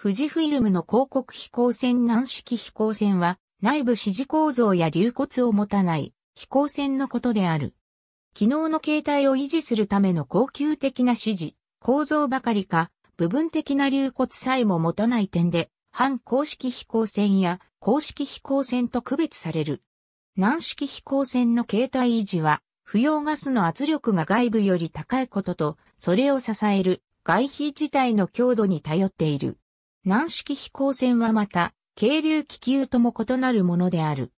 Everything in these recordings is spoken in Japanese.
富士フイルムの広告飛行船軟式飛行船は、内部支持構造や流骨を持たない飛行船のことである。機能の形態を維持するための恒久的な支持、構造ばかりか、部分的な流骨さえも持たない点で、反公式飛行船や公式飛行船と区別される。軟式飛行船の形態維持は、不要ガスの圧力が外部より高いことと、それを支える外皮自体の強度に頼っている。軟式飛行船はまた、軽流気球とも異なるものである。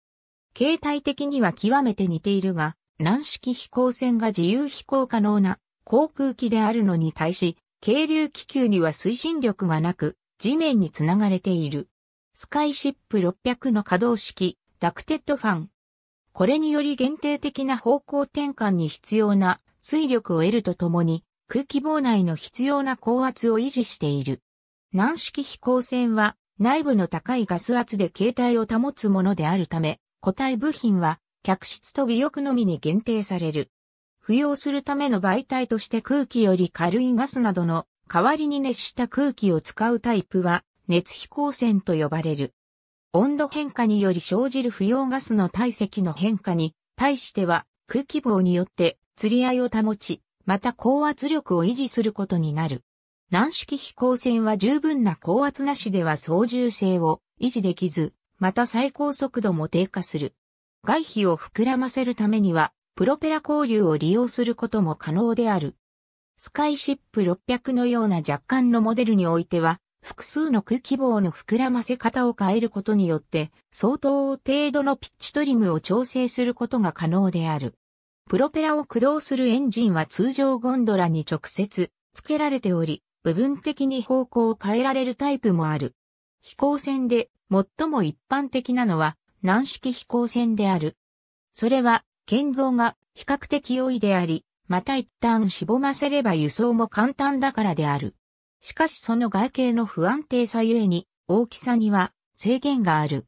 形態的には極めて似ているが、軟式飛行船が自由飛行可能な航空機であるのに対し、軽流気球には推進力がなく、地面につながれている。スカイシップ600の可動式、ダクテッドファン。これにより限定的な方向転換に必要な水力を得るとともに、空気棒内の必要な高圧を維持している。軟式飛行船は内部の高いガス圧で形態を保つものであるため、固体部品は客室と尾翼のみに限定される。浮揚するための媒体として空気より軽いガスなどの代わりに熱した空気を使うタイプは熱飛行船と呼ばれる。温度変化により生じる浮揚ガスの体積の変化に対しては空気棒によって釣り合いを保ち、また高圧力を維持することになる。軟式飛行船は十分な高圧なしでは操縦性を維持できず、また最高速度も低下する。外皮を膨らませるためには、プロペラ交流を利用することも可能である。スカイシップ600のような若干のモデルにおいては、複数の空気棒の膨らませ方を変えることによって、相当程度のピッチトリムを調整することが可能である。プロペラを駆動するエンジンは通常ゴンドラに直接付けられており、部分的に方向を変えられるタイプもある。飛行船で最も一般的なのは軟式飛行船である。それは建造が比較的容易であり、また一旦絞ませれば輸送も簡単だからである。しかしその外形の不安定さゆえに大きさには制限がある。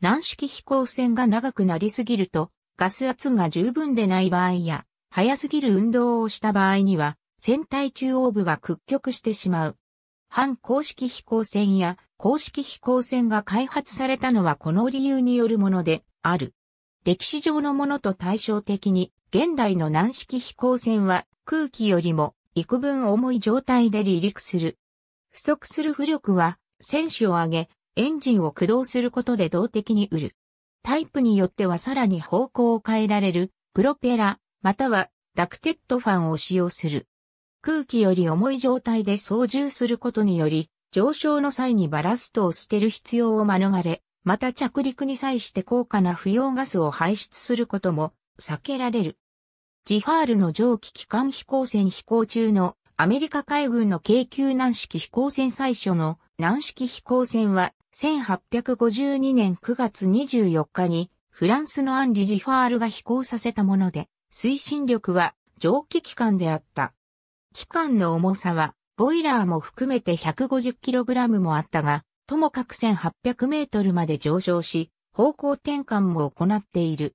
軟式飛行船が長くなりすぎるとガス圧が十分でない場合や、早すぎる運動をした場合には船体中央部が屈曲してしまう。反公式飛行船や公式飛行船が開発されたのはこの理由によるものである。歴史上のものと対照的に、現代の軟式飛行船は空気よりも幾分重い状態で離陸する。不足する浮力は船首を上げ、エンジンを駆動することで動的に売る。タイプによってはさらに方向を変えられるプロペラ、またはダクテッドファンを使用する。空気より重い状態で操縦することにより、上昇の際にバラストを捨てる必要を免れ、また着陸に際して高価な不要ガスを排出することも避けられる。ジファールの蒸気機関飛行船飛行中のアメリカ海軍の軽級軟式飛行船最初の軟式飛行船は1852年9月24日にフランスのアンリ・ジファールが飛行させたもので推進力は蒸気機関であった。機関の重さは、ボイラーも含めて 150kg もあったが、ともかく 1800m まで上昇し、方向転換も行っている。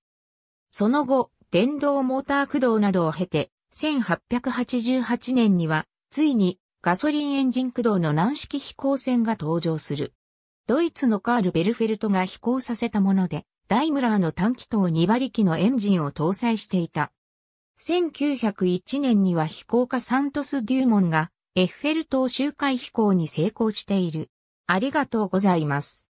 その後、電動モーター駆動などを経て、1888年には、ついにガソリンエンジン駆動の軟式飛行船が登場する。ドイツのカール・ベルフェルトが飛行させたもので、ダイムラーの短気筒2馬力のエンジンを搭載していた。1901年には飛行家サントス・デューモンがエッフェル塔周回飛行に成功している。ありがとうございます。